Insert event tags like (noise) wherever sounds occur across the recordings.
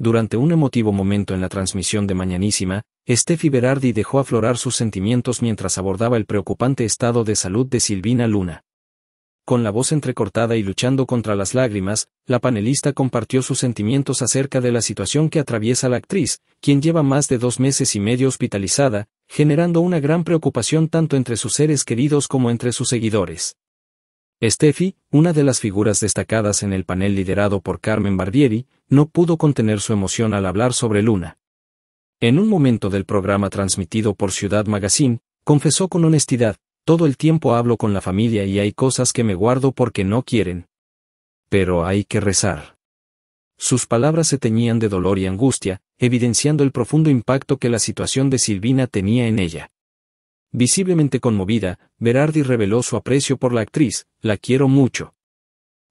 Durante un emotivo momento en la transmisión de Mañanísima, Steffi Berardi dejó aflorar sus sentimientos mientras abordaba el preocupante estado de salud de Silvina Luna. Con la voz entrecortada y luchando contra las lágrimas, la panelista compartió sus sentimientos acerca de la situación que atraviesa la actriz, quien lleva más de dos meses y medio hospitalizada, generando una gran preocupación tanto entre sus seres queridos como entre sus seguidores. Steffi, una de las figuras destacadas en el panel liderado por Carmen Barbieri, no pudo contener su emoción al hablar sobre Luna. En un momento del programa transmitido por Ciudad Magazine, confesó con honestidad, todo el tiempo hablo con la familia y hay cosas que me guardo porque no quieren. Pero hay que rezar. Sus palabras se teñían de dolor y angustia, evidenciando el profundo impacto que la situación de Silvina tenía en ella. Visiblemente conmovida, Berardi reveló su aprecio por la actriz, la quiero mucho.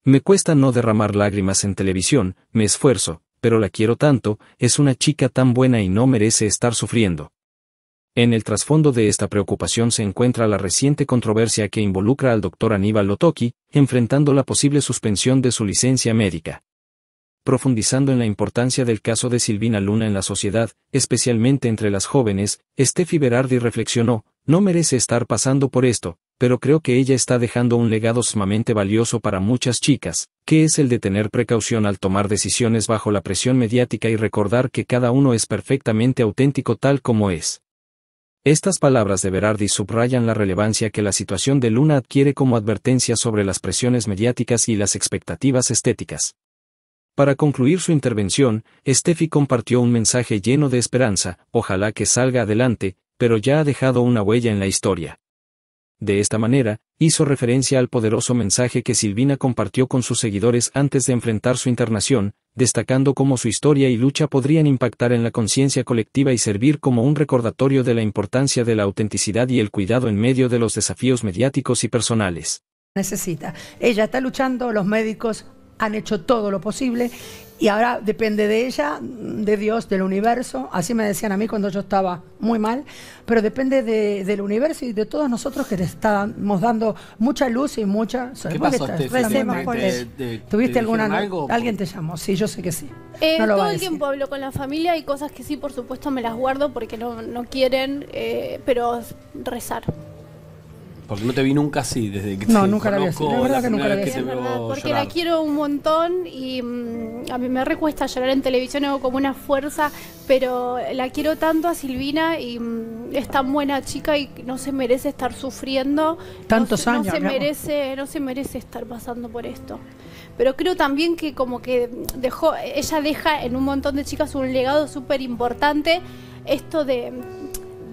Me cuesta no derramar lágrimas en televisión, me esfuerzo, pero la quiero tanto, es una chica tan buena y no merece estar sufriendo. En el trasfondo de esta preocupación se encuentra la reciente controversia que involucra al doctor Aníbal Lotoki, enfrentando la posible suspensión de su licencia médica. Profundizando en la importancia del caso de Silvina Luna en la sociedad, especialmente entre las jóvenes, Steffi Berardi reflexionó, no merece estar pasando por esto, pero creo que ella está dejando un legado sumamente valioso para muchas chicas, que es el de tener precaución al tomar decisiones bajo la presión mediática y recordar que cada uno es perfectamente auténtico tal como es. Estas palabras de Berardi subrayan la relevancia que la situación de Luna adquiere como advertencia sobre las presiones mediáticas y las expectativas estéticas. Para concluir su intervención, Steffi compartió un mensaje lleno de esperanza, ojalá que salga adelante, pero ya ha dejado una huella en la historia. De esta manera, hizo referencia al poderoso mensaje que Silvina compartió con sus seguidores antes de enfrentar su internación, destacando cómo su historia y lucha podrían impactar en la conciencia colectiva y servir como un recordatorio de la importancia de la autenticidad y el cuidado en medio de los desafíos mediáticos y personales. Necesita. Ella está luchando, los médicos han hecho todo lo posible y ahora depende de ella, de Dios, del universo. Así me decían a mí cuando yo estaba muy mal, pero depende de, del universo y de todos nosotros que le estamos dando mucha luz y mucha. ¿Qué pasó te, por ¿Tuviste alguna? Algo, Alguien te llamó, sí, yo sé que sí. Eh, todo el tiempo hablo con la familia y cosas que sí, por supuesto, me las guardo porque no, no quieren, eh, pero rezar. Porque no te vi nunca así, desde que no, nunca la vi así. verdad que nunca la vi así. porque la quiero un montón y mm, a mí me recuesta llorar en televisión, hago como una fuerza, pero la quiero tanto a Silvina y mm, es tan buena chica y no se merece estar sufriendo. Tantos años. No se, merece, no se merece estar pasando por esto. Pero creo también que como que dejó, ella deja en un montón de chicas un legado súper importante, esto de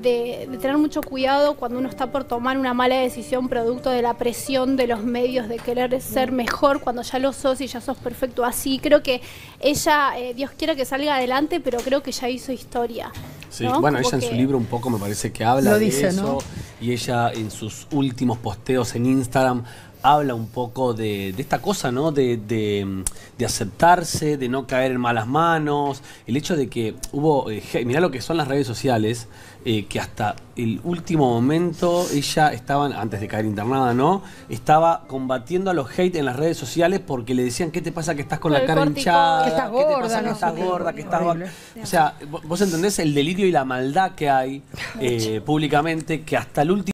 de, tener mucho cuidado cuando uno está por tomar una mala decisión producto de la presión de los medios de querer ser mejor cuando ya lo sos y ya sos perfecto así. Creo que ella, eh, Dios quiera que salga adelante, pero creo que ya hizo historia. Sí, bueno, ella en su libro un poco me parece que habla de eso. Y ella en sus últimos posteos en Instagram habla un poco de, esta cosa, ¿no? De, de, aceptarse, de no caer en malas manos. El hecho de que hubo. Eh, mirá lo que son las redes sociales, eh, que hasta el último momento ella estaba, antes de caer internada, ¿no? Estaba combatiendo a los hate en las redes sociales porque le decían, ¿qué te pasa que estás con, la cara hinchada? Que estás gorda, no, que estás gorda, que estás O sea, vos entendés el delirio y la maldad que hay (laughs) eh, públicamente que hasta el último.